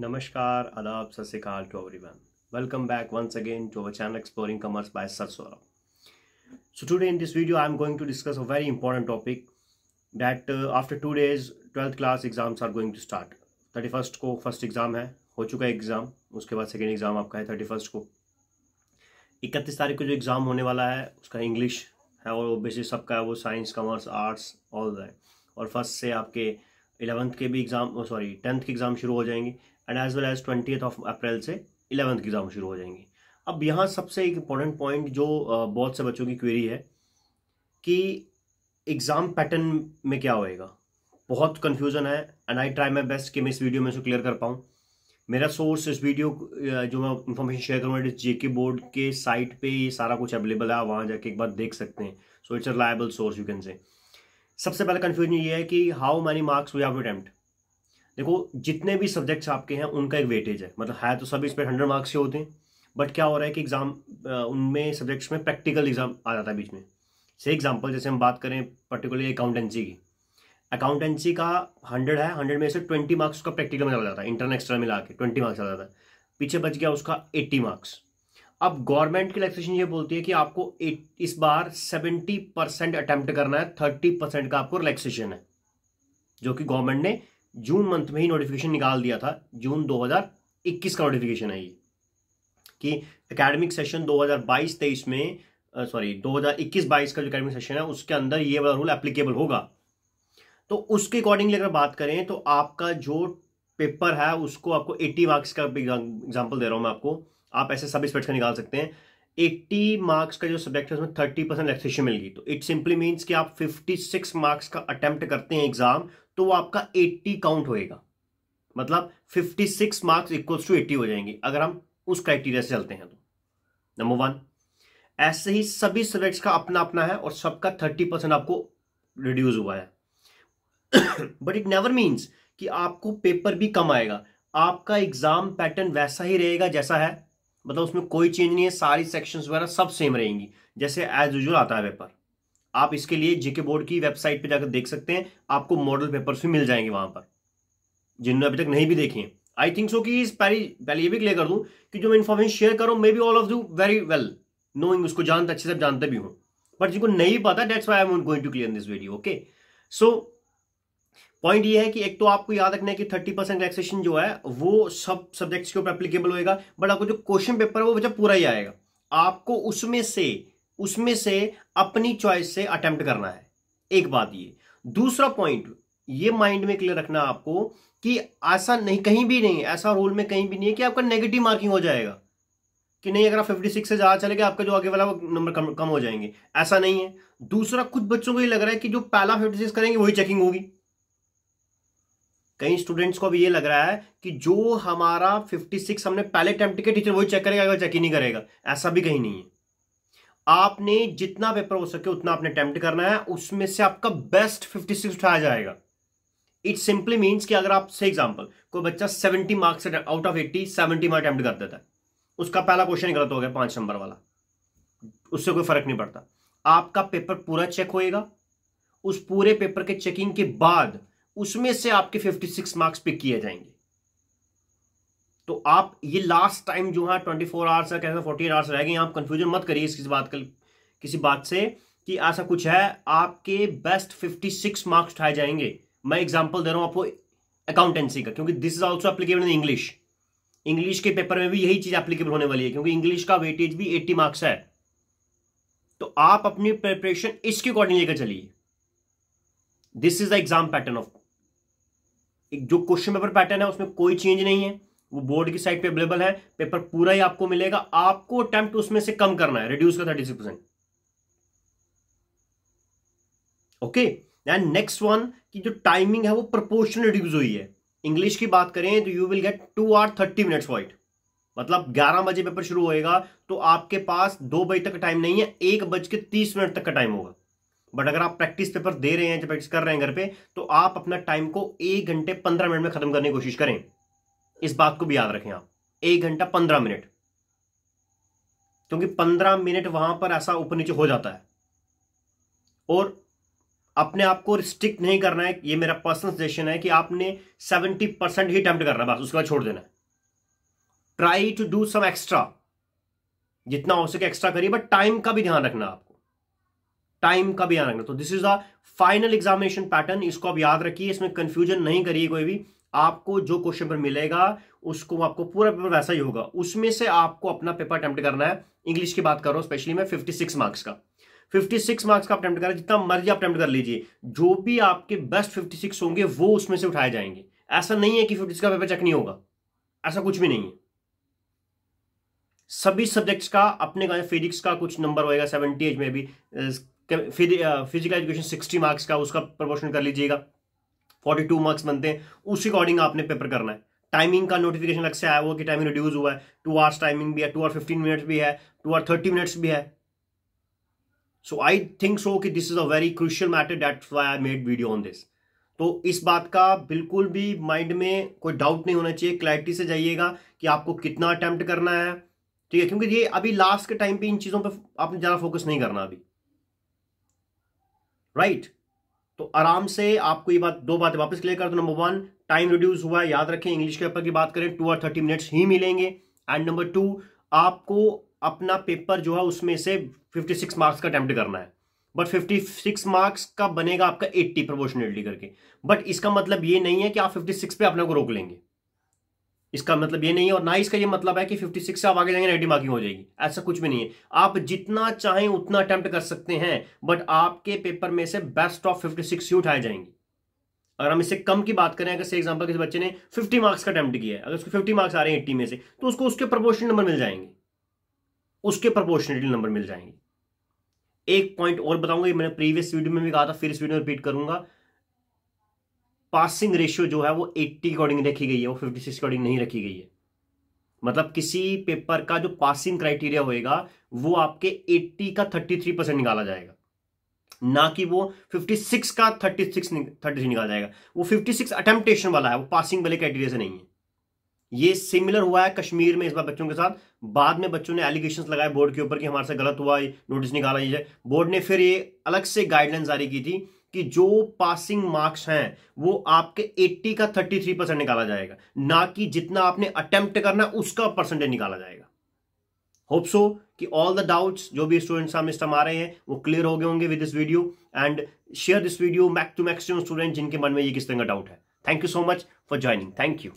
नमस्कार आदाब सत श्रीकाल to everyone welcome back once again to our channel exploring commerce by sir Saurabh so today in this video I am going to discuss a very important topic that after two days twelfth class exams are going to start thirty first को first exam है हो चुका है exam उसके बाद second exam आपका है thirty first को इकतीस तारीख को जो एग्जाम होने वाला है उसका इंग्लिश है और बेसिक सबका है वो science commerce arts all that और फर्स्ट से आपके इलेवंथ के भी एग्ज़ाम सॉरी टेंथ के एग्ज़ाम शुरू हो जाएंगे and as well as twenty of April से इलेवंथ के एग्ज़ाम शुरू हो जाएंगे अब यहाँ सबसे एक इम्पॉर्टेंट पॉइंट जो बहुत से बच्चों की क्वेरी है कि एग्ज़ाम पैटर्न में क्या होएगा बहुत कन्फ्यूज़न है and I try my best कि मैं इस वीडियो में इसको क्लियर कर पाऊँ मेरा सोर्स इस वीडियो जो मैं इन्फॉर्मेशन शेयर करूँगा इट जे बोर्ड के साइट पे ये सारा कुछ अवेलेबल है वहाँ जाके एक बार देख सकते हैं so it's a reliable source you can say सबसे पहला कन्फ्यूजन ये है कि how many marks we have to देखो जितने भी सब्जेक्ट्स आपके हैं उनका एक वेटेज है मतलब है तो सभी इस पर हंड्रेड मार्क्स के होते हैं बट क्या हो रहा है कि एग्ज़ाम उनमें सब्जेक्ट्स में प्रैक्टिकल एग्ज़ाम आ जाता है बीच में से एग्जाम्पल जैसे हम बात करें पर्टिकुलरली अकाउंटेंसी की अकाउंटेंसी का हंड्रेड है हंड्रेड में से ट्वेंटी मार्क्स उसका प्रैक्टिकल में चला जाता है इंटरनल एक्सटर्नल मिला के ट्वेंटी मार्क्स चला जाता है पीछे बच गया उसका एट्टी मार्क्स अब गवर्नमेंट की रिलैक्सेशन ये बोलती है कि आपको इस बार 70 परसेंट अटेम्प्ट करना है 30 परसेंट का आपको रिलैक्सेशन है जो कि गवर्नमेंट ने जून मंथ में ही नोटिफिकेशन निकाल दिया था जून 2021 का नोटिफिकेशन है ये कि एकेडमिक सेशन 2022-23 में सॉरी 2021-22 का जो अकेडमिक सेशन है उसके अंदर ये वाला रूल एप्लीकेबल होगा तो उसके अकॉर्डिंगली अगर बात करें तो आपका जो पेपर है उसको आपको एट्टी मार्क्स का एग्जाम्पल दे रहा हूं मैं आपको आप ऐसे सब स्पेक्ट का निकाल सकते हैं 80 मार्क्स का जो सब्जेक्ट है उसमें 30 परसेंट रेक्सेशन मिल गई तो इट सिंपली मीन्स कि आप 56 मार्क्स का अटेम्प्ट करते हैं एग्जाम तो वो आपका 80 काउंट होएगा मतलब 56 मार्क्स इक्वल्स टू 80 हो जाएंगे अगर हम उस क्राइटेरिया से चलते हैं तो नंबर वन ऐसे ही सभी सब्जेक्ट्स का अपना अपना है और सबका थर्टी आपको रिड्यूज हुआ है बट इट नेवर मीन्स कि आपको पेपर भी कम आएगा आपका एग्जाम पैटर्न वैसा ही रहेगा जैसा है मतलब उसमें कोई चेंज नहीं है सारी सेक्शंस वगैरह सब सेम रहेंगी जैसे एज यूजल आता है पेपर आप इसके लिए जीके बोर्ड की वेबसाइट पे जाकर देख सकते हैं आपको मॉडल पेपर्स भी मिल जाएंगे वहां पर जिन्होंने अभी तक नहीं भी देखे आई थिंक सो कि इस पहली पहले ये भी क्लियर कर दूं कि जो मैं इन्फॉर्मेशन शेयर करूं maybe all of you very well knowing उसको जानते अच्छे से जानते भी हूँ बट जिनको नहीं पता that's why I am going to clear this video okay so point ये है कि एक तो आपको याद रखना है कि थर्टी परसेंट रिलैक्सेशन जो है वो सब सब्जेक्ट्स के ऊपर एप्लीकेबल होएगा बट आपको जो क्वेश्चन पेपर है वो बच्चा पूरा ही आएगा आपको उसमें से उसमें से अपनी चॉइस से अटेम्प्ट करना है एक बात ये दूसरा पॉइंट ये माइंड में क्लियर रखना आपको कि ऐसा नहीं कहीं भी नहीं ऐसा रोल में कहीं भी नहीं है कि आपका नेगेटिव मार्किंग हो जाएगा कि नहीं अगर आप फिफ्टी सिक्स से ज़्यादा चलेगा आपका जो आगे वाला वो नंबर कम कम हो जाएंगे ऐसा नहीं है दूसरा कुछ बच्चों को ये लग रहा है कि जो पहला फिफ्टी सिक्स करेंगे वही चेकिंग होगी कई स्टूडेंट्स को अभी ये लग रहा है कि जो हमारा 56 हमने पहले अटैम्प्ट के टीचर वही चेक करेगा अगर चेक ही नहीं करेगा ऐसा भी कहीं नहीं है आपने जितना पेपर हो सके उतना आपने अटैम्प्ट करना है उसमें से आपका बेस्ट 56 उठाया जाएगा इट सिंपली मीन्स कि अगर आप से एग्जाम्पल कोई बच्चा 70 marks out of 80 70 mark attempt कर देता है उसका पहला क्वेश्चन गलत हो गया पांच नंबर वाला उससे कोई फर्क नहीं पड़ता आपका पेपर पूरा चेक होएगा उस पूरे पेपर के चेकिंग के बाद उसमें से आपके 56 मार्क्स पिक किए जाएंगे तो आप ये लास्ट टाइम जो है ट्वेंटी फोर आवर्स या कैसे फोर्टी एट आवर्स रह गए आप कंफ्यूजन मत करिए इस बात कल किसी बात से कि ऐसा कुछ है आपके बेस्ट फिफ्टी सिक्स मार्क्स उठाए जाएंगे मैं एग्जाम्पल दे रहा हूं आपको अकाउंटेंसी का क्योंकि this is also applicable in English English के पेपर में भी यही चीज एप्लीकेबल होने वाली है क्योंकि इंग्लिश का वेटेज भी एट्टी मार्क्स है तो आप अपनी प्रिपरेशन इसके अकॉर्डिंग लेकर चलिए this is the exam pattern of एक जो क्वेश्चन पेपर पैटर्न है उसमें कोई चेंज नहीं है वो बोर्ड की साइड पे अवेलेबल है पेपर पूरा ही आपको मिलेगा आपको अटेम्प्ट उसमें से कम करना है रिड्यूस का thirty six percent okay and next one की जो टाइमिंग है वो प्रपोर्शन रिड्यूज हुई है इंग्लिश की बात करें तो you will get two or thirty minute wait मतलब ग्यारह बजे पेपर शुरू होएगा तो आपके पास दो बजे तक का टाइम नहीं है एक बज के तीस मिनट तक का टाइम होगा बट अगर आप प्रैक्टिस पेपर दे रहे हैं जब प्रैक्टिस कर रहे हैं घर पे तो आप अपना टाइम को एक घंटे पंद्रह मिनट में खत्म करने की कोशिश करें इस बात को भी याद रखें आप एक घंटा पंद्रह मिनट क्योंकि पंद्रह मिनट वहां पर ऐसा ऊपर नीचे हो जाता है और अपने आप को रिस्ट्रिक्ट नहीं करना है ये मेरा पर्सनल सजेशन है कि आपने सेवेंटी परसेंट ही अटैम्प्ट करना है बस उसके बाद छोड़ देना है try to do some extra जितना हो सके एक्स्ट्रा करिए बट टाइम का भी ध्यान रखना आपको टाइम का भी ध्यान रखना तो this is the final examination pattern इसको आप याद रखिए इसमें कंफ्यूजन नहीं करिए कोई भी आपको जो क्वेश्चन पेपर मिलेगा उसको आपको पूरा पेपर वैसा ही होगा उसमें से आपको अपना पेपर अटेम्प्ट करना है इंग्लिश की बात कर रहा हूं स्पेशली मैं 56 मार्क्स का 56 मार्क्स का अटेम्प्ट करें जितना मर्जी आप अटेम्प्ट कर लीजिए जो भी आपके बेस्ट 56 होंगे वो उसमें से उठाए जाएंगे ऐसा नहीं है कि फिफ्टी का पेपर चेक नहीं होगा ऐसा कुछ भी नहीं है सभी सब्जेक्ट्स का अपने फिजिक्स का कुछ नंबर होएगा सेवेंटी एज में भी फिजिकल एजुकेशन सिक्सटी मार्क्स का उसका प्रमोशन कर लीजिएगा फोर्टी टू मार्क्स बनते हैं उस अकॉर्डिंग आपने पेपर करना है टाइमिंग का नोटिफिकेशन अलग से आया हुआ कि टाइमिंग रिड्यूस हुआ है टू आवर्स टाइमिंग भी है टू आवर फिफ्टीन मिनट्स भी है टू आवर थर्टी मिनट्स भी है सो आई थिंक सो कि this is a very crucial matter that why I made video on this तो इस बात का बिल्कुल भी माइंड में कोई डाउट नहीं होना चाहिए क्लैरिटी से जाइएगा कि आपको कितना अटैम्प्ट करना है ठीक है क्योंकि ये अभी लास्ट के टाइम पे इन चीज़ों पर आपने ज़्यादा फोकस नहीं करना अभी राइट तो आराम से आपको ये बात दो बातें वापस क्लियर कर दो नंबर वन टाइम रिड्यूस हुआ है याद रखें इंग्लिश के पेपर की बात करें टू और थर्टी मिनट्स ही मिलेंगे एंड नंबर टू आपको अपना पेपर जो है उसमें से फिफ्टी सिक्स मार्क्स का अटैम्प्ट करना है बट फिफ्टी सिक्स मार्क्स का बनेगा आपका एट्टी प्रपोर्शनली करके बट इसका मतलब ये नहीं है कि आप फिफ्टी सिक्स पे अपने को रोक लेंगे इसका मतलब ये नहीं है और ना इसका ये मतलब है कि 56 से आप आगे जाएंगे नेगेटिव मार्किंग हो जाएगी ऐसा कुछ भी नहीं है आप जितना चाहें उतना अटेम्प्ट कर सकते हैं बट आपके पेपर में से बेस्ट ऑफ 56 सिक्स ही उठाए जाएंगे अगर हम इससे कम की बात करें अगर से एग्जाम्पल किसी बच्चे ने 50 मार्क्स का अटैम्प्ट किया है अगर उसको 50 मार्क्स आ रहे हैं एट्टी में से तो उसको उसके प्रपोर्शनल नंबर मिल जाएंगे उसके प्रपोर्शनली नंबर मिल जाएंगे एक पॉइंट और बताऊंगा ये मैंने प्रीवियस वीडियो में भी कहा था फिर इस वीडियो में रिपीट करूंगा पासिंग रेशियो जो है वो 80 अकॉर्डिंग रखी गई है वो 56 अकॉर्डिंग नहीं रखी गई है मतलब किसी पेपर का जो पासिंग क्राइटेरिया होएगा वो आपके 80 का 33 परसेंट निकाला जाएगा ना कि वो 56 का 36 सिक्स थर्टी निकाला जाएगा वो 56 सिक्स अटेम्पटेशन वाला है वो पासिंग वाले क्राइटेरिया से नहीं है ये सिमिलर हुआ है कश्मीर में इस बार बच्चों के साथ बाद में बच्चों ने एलिगेशन लगाए बोर्ड के ऊपर कि हमारे से गलत हुआ नोटिस निकाला ये बोर्ड ने फिर ये अलग से गाइडलाइन जारी की थी कि जो पासिंग मार्क्स हैं वो आपके 80 का 33 परसेंट निकाला जाएगा ना कि जितना आपने अटेम्प्ट करना उसका परसेंटेज निकाला जाएगा होप सो कि ऑल द डाउट्स जो भी स्टूडेंट्स हम इस आ रहे हैं वो क्लियर हो गए होंगे with this video and share this video max to maximum student जिनके मन में ये किस तरह का डाउट है thank you so much for joining thank you